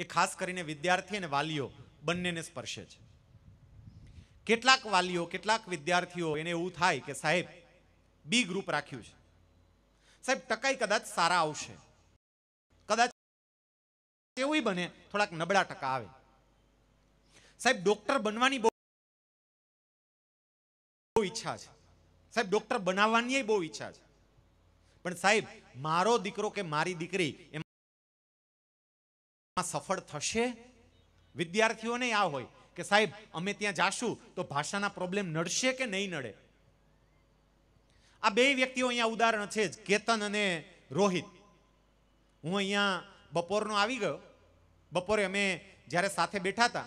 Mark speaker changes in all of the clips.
Speaker 1: એ ખાસ કરીને વિદ્યાર્થી અને વાલીઓ બંનેને સ્પર્શે છે કેટલાક વાલીઓ કેટલાક વિદ્યાર્થીઓ એને એવું થાય કે સાહેબ બી ગ્રુપ રાખ્યું છે સાહેબ ટકાઈ કદાચ સારા આવશે કદાચ એવું બને થોડાક નબળા ટકા આવે સાહેબ ડોક્ટર બનવાની બહુ ઈચ્છા છે સાહેબ ડોક્ટર બનાવવાની બહુ ઈચ્છા છે પણ સાહેબ મારો દીકરો કે મારી દીકરી સફળ થશે વિદ્યાર્થીઓને આ હોય કે સાહેબ અમે ત્યાં જાશું તો ભાષાના પ્રોબ્લેમ નડશે કે નહીં નડે આ બે વ્યક્તિઓ અહીંયા ઉદાહરણ છે કેતન અને રોહિત હું અહીંયા બપોરનો આવી ગયો બપોરે અમે જ્યારે સાથે બેઠા હતા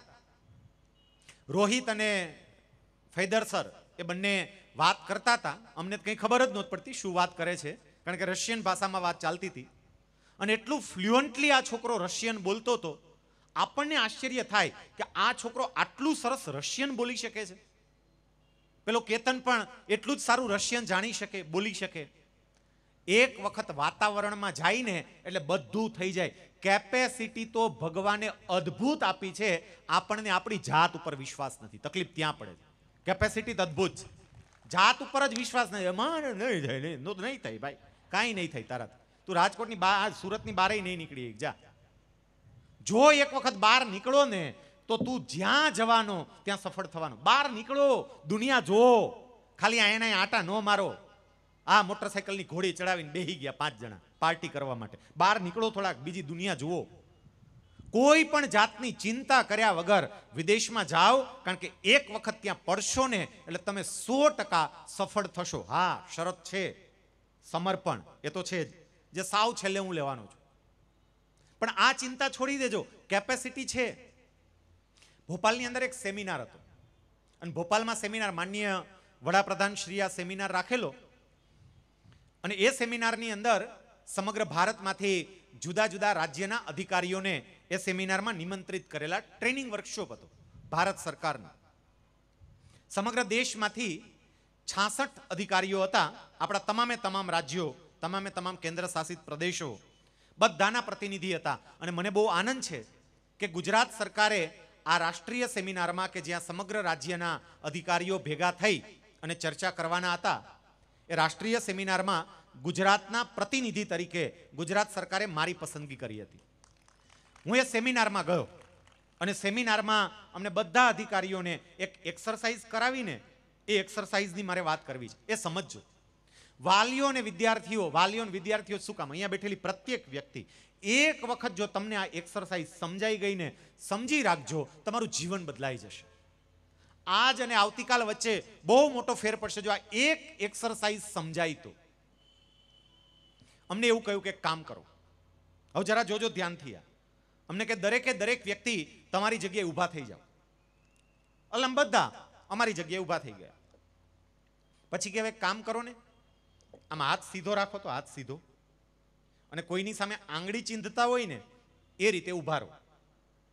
Speaker 1: રોહિત અને ફૈદર સર એ બંને વાત કરતા હતા અમને કંઈ ખબર જ નહોતી પડતી શું વાત કરે છે કારણ કે રશિયન ભાષામાં વાત ચાલતી હતી અને એટલું ફ્લુઅન્ટલી આ છોકરો રશિયન બોલતો હતો આપણને આશ્ચર્ય થાય કે આ છોકરો આટલું સરસ રશિયન બોલી શકે છે પેલો કેતન પણ એટલું જ સારું રશિયન જાણી શકે બોલી શકે એક વખત વાતાવરણમાં જાઈને એટલે બધું થઈ જાય કેપેસિટી તો ભગવાને અદ્ભુત આપી છે આપણને આપણી જાત ઉપર વિશ્વાસ નથી તકલીફ ત્યાં પડે છે કેપેસિટી તો અદ્ભુત છે જાત ઉપર જ વિશ્વાસ નથી મારે નહીં થાય નહીં નહીં થાય ભાઈ કાંઈ નહીં થાય તરત તું રાજકોટની બહાર સુરતની બારે નહીં નીકળી જા જો એક વખત બહાર નીકળો ને તો તું જ્યાં જવાનો ત્યાં સફળ થવાનો બહાર નીકળો દુનિયા જો ખાલી એને આટા ન મારો આ મોટરસાયકલની ઘોડી ચડાવીને બેહી ગયા પાંચ જણા પાર્ટી કરવા માટે બહાર નીકળો થોડાક બીજી દુનિયા જુઓ કોઈ પણ જાતની ચિંતા કર્યા વગર વિદેશમાં જાઓ કારણ કે એક વખત ત્યાં પડશો ને એટલે તમે સો ટકા સફળ થશો હા શરત છે સમર્પણ એ તો છે જ જે સાવ છેલ્લે હું લેવાનો છું પણ આ ચિંતા છોડી દેજો કેપેસિટી છે ભોપાલની અંદર એક સેમિનાર હતો અને ભોપાલમાં સેમિનાર માન્ય વડાપ્રધાન શ્રી આ સેમિનાર રાખેલો અને એ સેમિનારની અંદર સમગ્ર ભારતમાંથી જુદા જુદા રાજ્યના અધિકારીઓને એ સેમિનારમાં નિમંત્રિત કરેલા ટ્રેનિંગ વર્કશોપ હતો ભારત સરકારનો સમગ્ર દેશમાંથી છાસઠ અધિકારીઓ હતા આપણા તમામે તમામ રાજ્યો તમામે તમામ કેન્દ્ર શાસિત પ્રદેશો બધાના પ્રતિનિધિ હતા અને મને બહુ આનંદ છે કે ગુજરાત સરકારે આ રાષ્ટ્રીય સેમિનારમાં કે જ્યાં સમગ્ર રાજ્યના અધિકારીઓ ભેગા થઈ અને ચર્ચા કરવાના હતા એ રાષ્ટ્રીય સેમિનારમાં ગુજરાતના પ્રતિનિધિ તરીકે ગુજરાત સરકારે મારી પસંદગી કરી હતી હું એ સેમિનારમાં ગયો અને સેમિનારમાં અમને બધા અધિકારીઓને એક એક્સરસાઇઝ કરાવીને એ એક્સરસાઇઝની મારે વાત કરવી છે એ સમજજો વાલીઓ અને વિદ્યાર્થીઓ વાલીઓ અને વિદ્યાર્થીઓ શું કામ અહીંયા બેઠેલી પ્રત્યેક વ્યક્તિ એક વખત જો તમને આ એક્સરસાઇઝ સમજાઈ ગઈને સમજી રાખજો તમારું જીવન બદલાઈ જશે આજ અને આવતીકાલ વચ્ચે બહુ મોટો ફેર પડશે જો આ એક એક્સરસાઇઝ સમજાય તો અમને એવું કહ્યું કે કામ કરો હવે જરા જોજો ધ્યાનથી આ અમને કે દરેકે દરેક વ્યક્તિ તમારી જગ્યાએ ઊભા થઈ જાઓ અલમ બધા અમારી જગ્યાએ ઊભા થઈ ગયા પછી કે હવે કામ કરો ને આમ હાથ સીધો રાખો તો હાથ સીધો અને કોઈની સામે આંગળી ચિંધતા હોય ને એ રીતે ઊભા રહો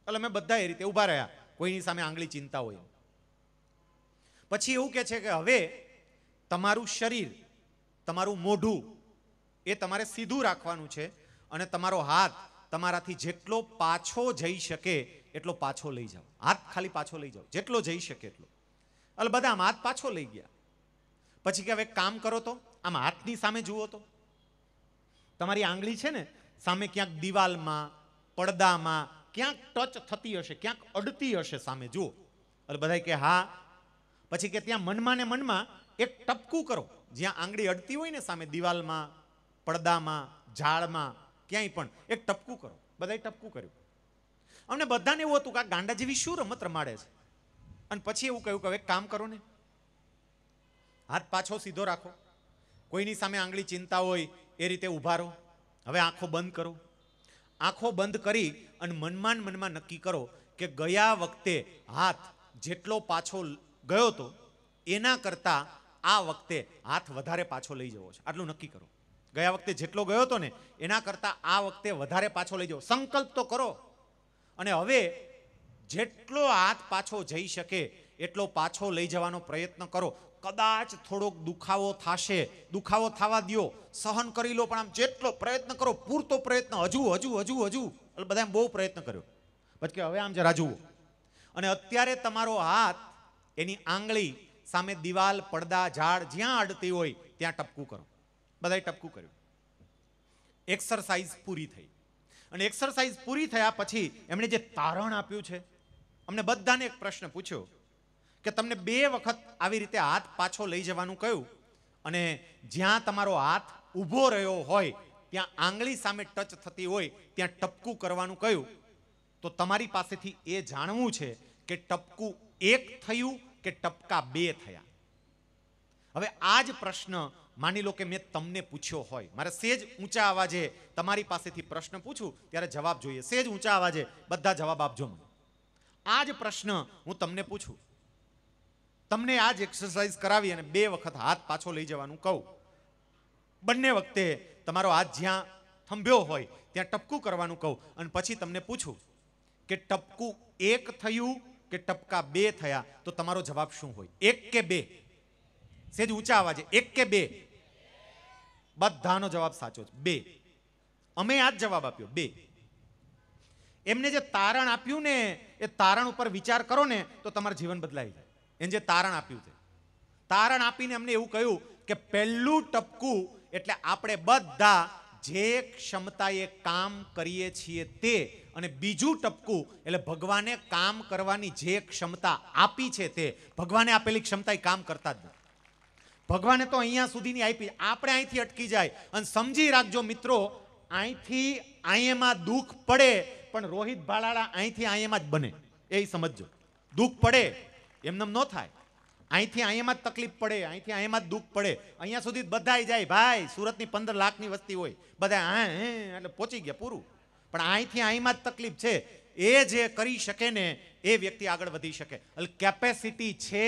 Speaker 1: એટલે અમે બધા એ રીતે ઊભા રહ્યા કોઈની સામે આંગળી ચિંતા હોય પછી એવું કે છે કે હવે તમારું શરીર તમારું મોઢું એ તમારે સીધું રાખવાનું છે અને તમારો હાથ તમારાથી જેટલો પાછો જઈ શકે એટલો પાછો લઈ જાઓ હાથ ખાલી પાછો લઈ જાઓ જેટલો જઈ શકે એટલો એટલે બધા આમ હાથ પાછો લઈ ગયા પછી કે હવે કામ કરો તો આમ હાથની સામે જુઓ તો તમારી આંગળી છે ને સામે ક્યાંક દિવાલમાં પડદામાં ક્યાંક ટચ થતી હશે ક્યાંક અડતી હશે સામે જુઓ એટલે બધા કે હા પછી કે ત્યાં મનમાં ને મનમાં એક ટપકું કરો જ્યાં આંગળી અડતી હોય ને સામે દિવાલમાં પડદામાં ઝાડમાં ક્યાંય પણ એક ટપકું કરો બધાએ ટપકું કર્યું અમને બધાને એવું હતું કે આ ગાંડા જેવી શું રમત રમાડે છે અને પછી એવું કહ્યું કે એક કામ કરો ને હાથ પાછો સીધો રાખો કોઈની સામે આંગળી ચિંતા હોય એ રીતે ઊભા રહો હવે આંખો બંધ કરો આંખો બંધ કરી અને મનમાં મનમાં નક્કી કરો કે ગયા વખતે હાથ જેટલો પાછો ગયો હતો એના કરતાં આ વખતે હાથ વધારે પાછો લઈ જવો છે આટલું નક્કી કરો ગયા વખતે જેટલો ગયો હતો ને એના કરતાં આ વખતે વધારે પાછો લઈ જવો સંકલ્પ તો કરો અને હવે જેટલો હાથ પાછો જઈ શકે એટલો પાછો લઈ જવાનો પ્રયત્ન કરો કદાચ થોડોક દુખાવો થશે દુખાવો થવા દો સહન કરી લો પણ આમ જેટલો પ્રયત્ન કરો પૂરતો પ્રયત્ન હજુ હજુ હજુ હજુ એટલે બધા બહુ પ્રયત્ન કર્યો પછી હવે આમ જરા જુઓ અને અત્યારે તમારો હાથ એની આંગળી સામે દિવાલ પડદા ઝાડ જ્યાં અડતી હોય ત્યાં ટપકું કરો બધાએ ટપકું કર્યું એક્સરસાઇઝ પૂરી થઈ અને એક્સરસાઇઝ પૂરી થયા પછી એમણે જે તારણ આપ્યું છે અમને બધાને એક પ્રશ્ન પૂછ્યો કે તમને બે વખત આવી રીતે હાથ પાછો લઈ જવાનું કહ્યું અને જ્યાં તમારો હાથ ઊભો રહ્યો હોય ત્યાં આંગળી સામે ટચ થતી હોય ત્યાં ટપકું કરવાનું કહ્યું તો તમારી પાસેથી એ જાણવું છે કે ટપકું એક થયું કે ટપકા બે થયા હવે આ જ પ્રશ્ન માની લો કે મેં તમને પૂછ્યો હોય મારે સેજ ઊંચા અવાજે તમારી પાસેથી પ્રશ્ન પૂછું ત્યારે જવાબ જોઈએ સેજ ઊંચા અવાજે બધા જવાબ આપજો મને આ જ પ્રશ્ન હું તમને પૂછું તમને આ જ એક્સરસાઇઝ કરાવી અને બે વખત હાથ પાછો લઈ જવાનું કહું બંને વખતે તમારો હાથ જ્યાં થંભ્યો હોય ત્યાં ટપકું કરવાનું કહું અને પછી તમને પૂછું કે ટપકું એક થયું કે ટપકા બે થયા તો તમારો જવાબ શું હોય એક કે બે સેજ ઊંચા અવાજે એક કે બે બધાનો જવાબ સાચો છે બે અમે આ જ જવાબ આપ્યો બે એમને જે તારણ આપ્યું ને એ તારણ ઉપર વિચાર કરો ને તો તમારું જીવન બદલાઈ જાય એને જે તારણ આપ્યું છે તારણ આપીને અમને એવું કહ્યું કે પહેલું ટપકું એટલે આપણે બધા જે ક્ષમતાએ કામ કરીએ છીએ તે અને બીજું ટપકું એટલે ભગવાને કામ કરવાની જે ક્ષમતા આપી છે તે ભગવાને આપેલી ક્ષમતા એ કામ કરતા જ નથી ભગવાને તો અહીંયા સુધીની આપી આપણે અહીંથી અટકી જાય અને સમજી રાખજો મિત્રો અહીંથી અહીંયામાં દુઃખ પડે પણ રોહિત ભાલાળા અહીંથી અહીંયામાં જ બને એ સમજજો દુઃખ પડે એમનેમ ન થાય અહીંથી અહીંયામાં જ તકલીફ પડે અહીંથી અહીંયામાં જ દુઃખ પડે અહીંયા સુધી બધા જાય ભાઈ સુરતની પંદર લાખની વસ્તી હોય બધા હા હે એટલે પહોંચી ગયા પૂરું પણ અહીંથી અહીંમાં જ તકલીફ છે એ જે કરી શકે ને એ વ્યક્તિ આગળ વધી શકે એટલે કેપેસિટી છે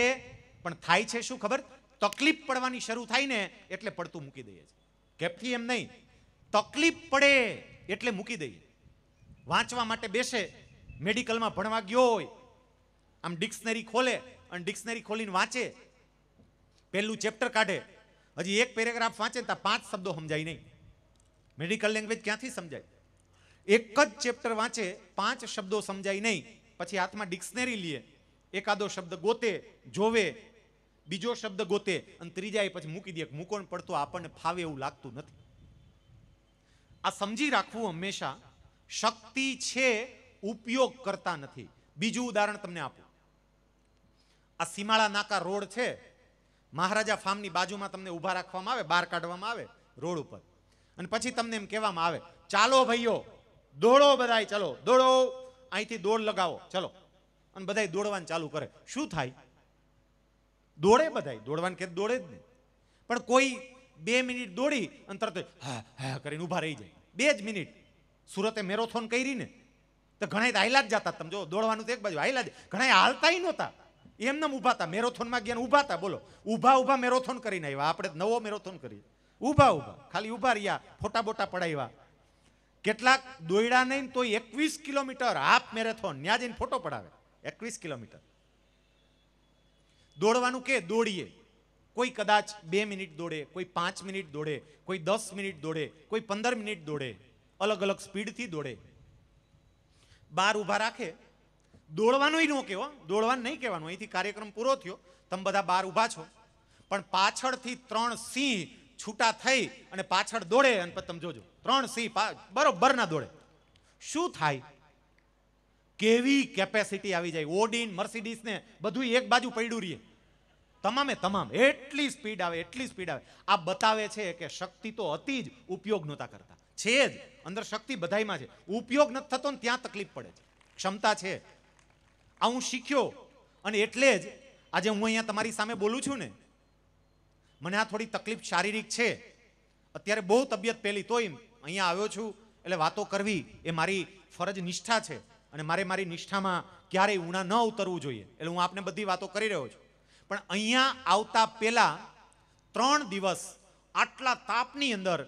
Speaker 1: પણ થાય છે શું ખબર તકલીફ પડવાની શરૂ થાય ને એટલે પડતું મૂકી દઈએ છીએ કેપથી એમ નહીં તકલીફ પડે એટલે મૂકી દઈએ વાંચવા માટે બેસે મેડિકલમાં ભણવા ગયો હોય આમ ડિક્શનરી ખોલે અને ડિક્શનરી ખોલીને વાંચે પહેલું ચેપ્ટર કાઢે હજી એક પેરેગ્રાફ વાંચે ત્યાં પાંચ શબ્દો સમજાય નહીં મેડિકલ લેંગ્વેજ ક્યાંથી સમજાય એક જ ચેપ્ટર વાંચે પાંચ શબ્દો સમજાય નહીં પછી હાથમાં ડિક્શનરી લે એકાદો શબ્દ ગોતે જોવે બીજો શબ્દ ગોતે અને ત્રીજા એ પછી મૂકી દે મૂકો પડતો આપણને ફાવે એવું લાગતું નથી આ સમજી રાખવું હંમેશા શક્તિ છે ઉપયોગ કરતા નથી બીજું ઉદાહરણ તમને આપું આ સીમાળા નાકા રોડ છે મહારાજા ફાર્મની બાજુમાં તમને ઊભા રાખવામાં આવે બહાર કાઢવામાં આવે રોડ ઉપર અને પછી તમને એમ કહેવામાં આવે ચાલો ભાઈઓ દોડો બધાય ચલો દોડો અહીંથી દોડ લગાવો ચલો અને બધાય દોડવાનું ચાલુ કરે શું થાય દોડે બધાય દોડવાનું કે દોડે જ નહીં પણ કોઈ બે મિનિટ દોડી અને તરત હા હા કરીને ઊભા રહી જાય બે જ મિનિટ સુરતે મેરોથોન કરી ને તો ઘણા હાયલા જ જતા તમે જો દોડવાનું તો એક બાજુ હાયલા જ ઘણા હાલતા નહોતા એમને ઊભા હતા મેરોથોનમાં ગયા ઊભા હતા બોલો ઊભા ઊભા મેરોથોન કરીને આવ્યા આપણે નવો મેરોથોન કરીએ ઊભા ઊભા ખાલી ઊભા રહ્યા ફોટા બોટા પડાવ્યા કેટલાક દોયડા નહીં તો એકવીસ કિલોમીટર હાફ મેરેથોન ત્યાં જઈને ફોટો પડાવે એકવીસ કિલોમીટર દોડવાનું કે દોડીએ કોઈ કદાચ બે મિનિટ દોડે કોઈ પાંચ મિનિટ દોડે કોઈ દસ મિનિટ દોડે કોઈ પંદર મિનિટ દોડે અલગ અલગ સ્પીડથી દોડે બાર ઊભા રાખે દોડવાનોય ન કહેવો દોડવાનું નહીં કહેવાનું અહીંથી કાર્યક્રમ પૂરો થયો તમે બધા બહાર ઊભા છો પણ પાછળથી ત્રણ સિંહ છૂટા થઈ અને પાછળ દોડે અને પછી તમે જોજો ત્રણ સિંહ બરોબર ના દોડે શું થાય કેવી કેપેસિટી આવી જાય ઓડિન મર્સિડીસ ને બધું એક બાજુ પડ્યું રહીએ તમામે તમામ એટલી સ્પીડ આવે એટલી સ્પીડ આવે આ બતાવે છે કે શક્તિ તો અતિ જ ઉપયોગ નહોતા કરતા છે જ અંદર શક્તિ બધાઈમાં છે ઉપયોગ નથી થતો ને ત્યાં તકલીફ પડે છે ક્ષમતા છે આ હું શીખ્યો અને એટલે જ આજે હું અહીંયા તમારી સામે બોલું છું ને મને આ થોડી તકલીફ શારીરિક છે અત્યારે બહુ તબિયત પહેલી તોય અહીંયા આવ્યો છું એટલે વાતો કરવી એ મારી ફરજ નિષ્ઠા છે અને મારે મારી નિષ્ઠામાં ક્યારેય ઉણા ન ઉતરવું જોઈએ એટલે હું આપને બધી વાતો કરી રહ્યો છું પણ અહીંયા આવતા પહેલાં ત્રણ દિવસ આટલા તાપની અંદર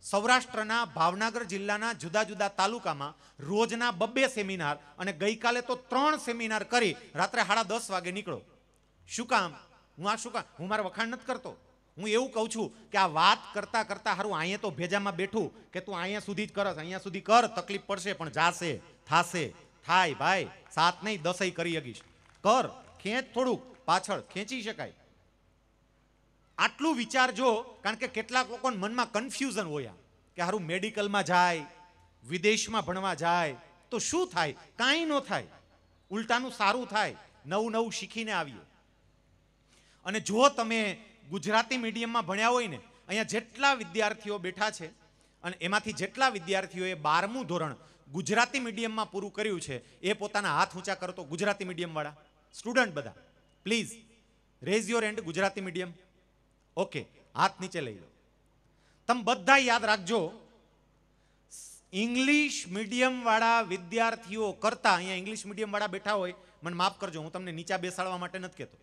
Speaker 1: સૌરાષ્ટ્રના ભાવનગર જિલ્લાના જુદા જુદા તાલુકામાં રોજના બબ્બે સેમિનાર અને ગઈકાલે તો ત્રણ સેમિનાર કરી રાત્રે સાડા દસ વાગે નીકળો શું કામ હું આ શું કામ હું મારા વખાણ નથી કરતો હું એવું કહું છું કે આ વાત કરતા કરતાં સારું અહીંયા તો ભેજામાં બેઠું કે તું અહીંયા સુધી જ કરસ અહીંયા સુધી કર તકલીફ પડશે પણ જાશે થાશે થાય ભાઈ સાત નહીં દસય કરી શકીશ કર ખેંચ થોડુંક પાછળ ખેંચી શકાય આટલું વિચારજો કારણ કે કેટલાક લોકોને મનમાં કન્ફ્યુઝન હોય કે સારું મેડિકલમાં જાય વિદેશમાં ભણવા જાય તો શું થાય કાંઈ ન થાય ઉલટાનું સારું થાય નવું નવું શીખીને આવીએ અને જો તમે ગુજરાતી મીડિયમમાં ભણ્યા હોય ને અહીંયા જેટલા વિદ્યાર્થીઓ બેઠા છે અને એમાંથી જેટલા વિદ્યાર્થીઓએ બારમું ધોરણ ગુજરાતી મીડિયમમાં પૂરું કર્યું છે એ પોતાના હાથ ઊંચા કરતો ગુજરાતી મીડિયમવાળા સ્ટુડન્ટ બધા please raise your and Gujarati medium okay હાથ નીચે લઈ લો તમે બધા યાદ રાખજો ઇંગ્લિશ મીડિયમવાળા વિદ્યાર્થીઓ કરતાં અહીંયા ઇંગ્લિશ મીડિયમવાળા બેઠા હોય મને માફ કરજો હું તમને નીચા બેસાડવા માટે નથી કહેતો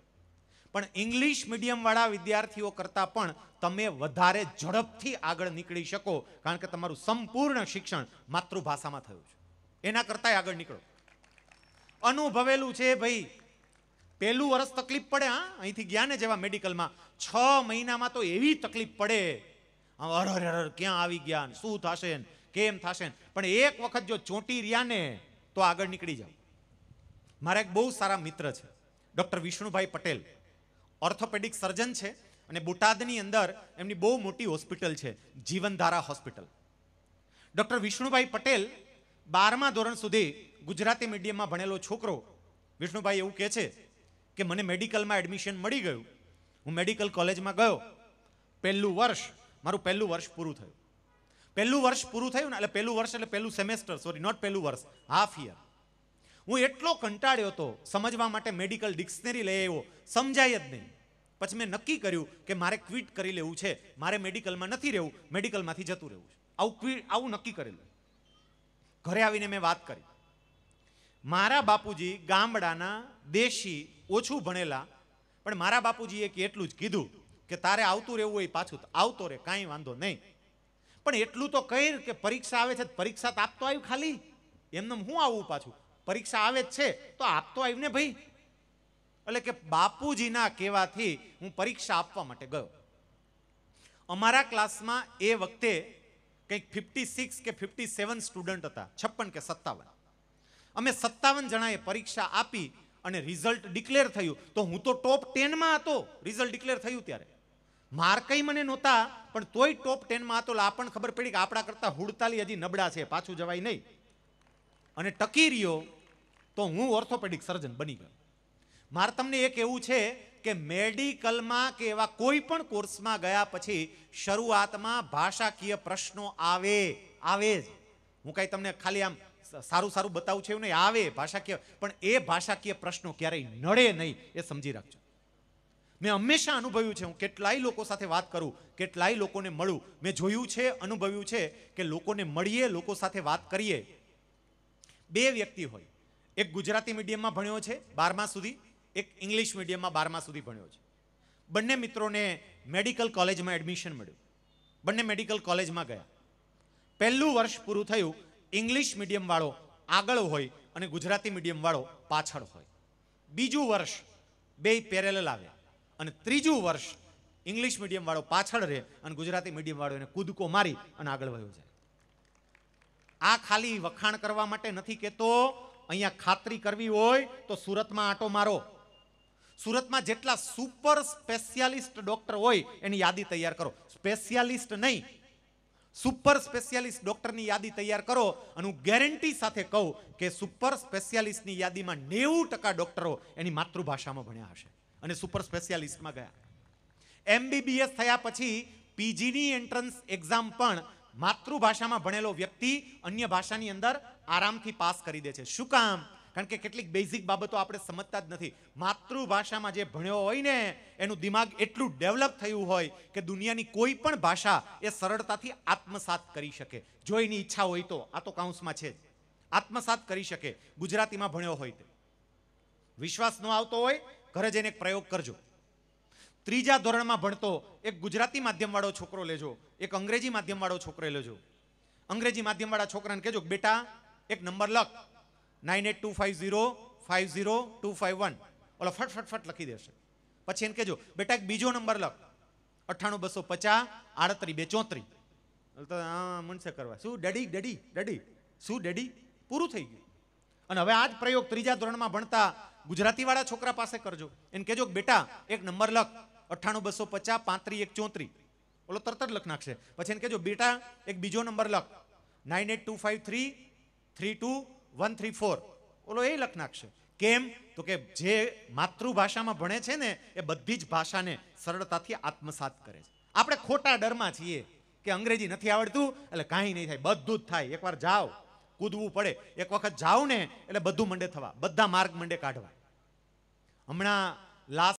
Speaker 1: પણ ઇંગ્લિશ મીડિયમવાળા વિદ્યાર્થીઓ કરતાં પણ તમે વધારે ઝડપથી આગળ નીકળી શકો કારણ કે તમારું સંપૂર્ણ શિક્ષણ માતૃભાષામાં થયું છે એના કરતાંય આગળ નીકળો અનુભવેલું છે ભાઈ પહેલું વર્ષ તકલીફ પડે હા અહીંથી ગયા ને જેવા મેડિકલમાં છ મહિનામાં તો એવી તકલીફ પડે અર અર ક્યાં આવી ગયા શું થશે કેમ થશે પણ એક વખત જો ચોંટી રહ્યા ને તો આગળ નીકળી જાવ મારા એક બહુ સારા મિત્ર છે doctor Vishnubhai Patel orthopaedic surgeon છે અને બોટાદની અંદર એમની બહુ મોટી હોસ્પિટલ છે જીવનધારા હોસ્પિટલ ડૉક્ટર વિષ્ણુભાઈ પટેલ બારમા ધોરણ સુધી ગુજરાતી મીડિયમમાં ભણેલો છોકરો વિષ્ણુભાઈ એવું કહે છે કે મને મેડિકલમાં એડમિશન મળી ગયું હું મેડિકલ કોલેજમાં ગયો પહેલું વર્ષ મારું પહેલું વર્ષ પૂરું થયું પહેલું વર્ષ પૂરું થયું ને એટલે પહેલું વર્ષ એટલે પહેલું સેમેસ્ટર સોરી નોટ પહેલું વર્ષ હાફ યર હું એટલો કંટાળ્યો હતો સમજવા માટે મેડિકલ ડિક્શનરી લઈ આવ્યો સમજાય જ નહીં પછી મેં નક્કી કર્યું કે મારે ક્વિટ કરી લેવું છે મારે મેડિકલમાં નથી રહેવું મેડિકલમાંથી જતું રહેવું છે આવું ક્વિટ આવું નક્કી કરેલું ઘરે આવીને મેં વાત કરી મારા બાપુજી ગામડાના દેશી ઓછું ભણેલા પણ મારા બાપુજીએ કે એટલું જ કીધું કે તારે આવતું રહેવું હોય પાછું આવતો રહે કાંઈ વાંધો નહીં પણ એટલું તો કહી કે પરીક્ષા આવે છે પરીક્ષા તો આપતો આવ્યું ખાલી એમને હું આવું પાછું પરીક્ષા આવે જ છે તો આપતો આવ્યું ને ભાઈ એટલે કે બાપુજીના કહેવાથી હું પરીક્ષા આપવા માટે ગયો અમારા ક્લાસમાં એ વખતે કંઈક ફિફ્ટી સિક્સ કે ફિફ્ટી સેવન સ્ટુડન્ટ હતા છપ્પન કે સત્તાવન અમે સત્તાવન જણાએ પરીક્ષા આપી અને રિઝલ્ટ ડિક્લેર થયું તો હું તો ટોપ ટેનમાં હતો રિઝલ્ટ ડિક્લેર થયું ત્યારે માર્કઈ મને નહોતા પણ તોય ટોપ ટેનમાં હતો એટલે આપણને ખબર પડી કે આપણા કરતાં હુડતાલી હજી નબળા છે પાછું જવાય નહીં અને ટકી રહ્યો તો હું ઓર્થોપેડિક સર્જન બની ગયો મારે તમને એક એવું છે કે મેડિકલમાં કે એવા કોઈ પણ કોર્સમાં ગયા પછી શરૂઆતમાં ભાષાકીય પ્રશ્નો આવે આવે જ હું કાંઈ તમને ખાલી આમ સારું સારું બતાવું છે એવું નહીં આવે ભાષાકીય પણ એ ભાષાકીય પ્રશ્નો ક્યારેય નડે નહીં એ સમજી રાખજો મેં હંમેશા અનુભવ્યું છે હું કેટલાય લોકો સાથે વાત કરું કેટલાય લોકોને મળું મેં જોયું છે અનુભવ્યું છે કે લોકોને મળીએ લોકો સાથે વાત કરીએ બે વ્યક્તિ હોય એક ગુજરાતી મીડિયમમાં ભણ્યો છે બારમા સુધી એક ઇંગ્લિશ મીડિયમમાં બારમા સુધી ભણ્યો છે બંને મિત્રોને મેડિકલ કોલેજમાં એડમિશન મળ્યું બંને મેડિકલ કોલેજમાં ગયા પહેલું વર્ષ પૂરું થયું ઇંગ્લિશ મીડિયમવાળો આગળ હોય અને ગુજરાતી મીડિયમવાળો પાછળ હોય બીજું વર્ષ બે પેરેલ આવે અને ત્રીજું વર્ષ ઇંગ્લિશ મીડિયમ વાળો પાછળ રહે અને ગુજરાતી મીડિયમવાળો એને કૂદકો મારી અને આગળ વયો જાય આ ખાલી વખાણ કરવા માટે નથી કેતો અહીંયા ખાતરી કરવી હોય તો સુરતમાં આટો મારો સુરતમાં જેટલા સુપર સ્પેશિયાલિસ્ટ ડોક્ટર હોય એની યાદી તૈયાર કરો સ્પેશિયાલિસ્ટ નહીં સુપર સ્પેશિયાલિસ્ટ ડોક્ટરની યાદી તૈયાર કરો અને હું ગેરંટી સાથે કહું કે સુપર સ્પેશિયાલિસ્ટની યાદીમાં નેવું ટકા ડોક્ટરો એની માતૃભાષામાં ભણ્યા હશે અને સુપર સ્પેશિયાલિસ્ટમાં ગયા એમબીબીએસ થયા પછી પીજીની એન્ટ્રન્સ એક્ઝામ પણ માતૃભાષામાં ભણેલો વ્યક્તિ અન્ય ભાષાની અંદર આરામથી પાસ કરી દે છે શું કામ કારણ કે કેટલીક બેઝિક બાબતો આપણે સમજતા જ નથી માતૃભાષામાં જે ભણ્યો હોય ને એનું દિમાગ એટલું ડેવલપ થયું હોય કે દુનિયાની કોઈ પણ ભાષા એ સરળતાથી આત્મસાત કરી શકે જો એની ઈચ્છા હોય તો આ તો કાઉન્સમાં છે જ આત્મસાત કરી શકે ગુજરાતીમાં ભણ્યો હોય તે વિશ્વાસ ન આવતો હોય ઘરે જઈને એક પ્રયોગ કરજો ત્રીજા ધોરણમાં ભણતો એક ગુજરાતી માધ્યમવાળો છોકરો લેજો એક અંગ્રેજી માધ્યમવાળો છોકરો લેજો અંગ્રેજી માધ્યમવાળા છોકરાને કહેજો બેટા એક નંબર લખ nine eight two five zero five zero two five one ઓલો ફટ ફટ ફટ લખી દેશે પછી એને કહેજો બેટા એક બીજો નંબર લખ અઠ્ઠાણું બસો પચાસ આડત્રી બે ચોત્રી તો મનસે કરવા શું ડેડી ડેડી ડેડી શું ડેડી પૂરું થઈ ગયું અને હવે આ જ પ્રયોગ ત્રીજા ધોરણમાં ભણતા ગુજરાતીવાળા છોકરા પાસે કરજો એને કહેજો બેટા એક નંબર લખ અઠ્ઠાણું બસો પચાસ પાંત્રી એક ચોત્રી ઓલો તરત જ લખ નાખશે પછી એને કહેજો બેટા એક બીજો નંબર લખ nine eight two five three three two one three four ઓલો એ લખ નાખશે કેમ તો કે જે માતૃભાષામાં ભણે છે ને એ બધી જ ભાષાને સરળતાથી આત્મસાત કરે છે આપણે ખોટા ડરમાં છીએ કે અંગ્રેજી નથી આવડતું એટલે કાંઈ નહીં થાય બધું જ થાય એકવાર જાઓ કૂદવું પડે એક વખત જાઓ ને એટલે બધું મંડે થવા બધા માર્ગ મંડે કાઢવા હમણાં લાસ્ટ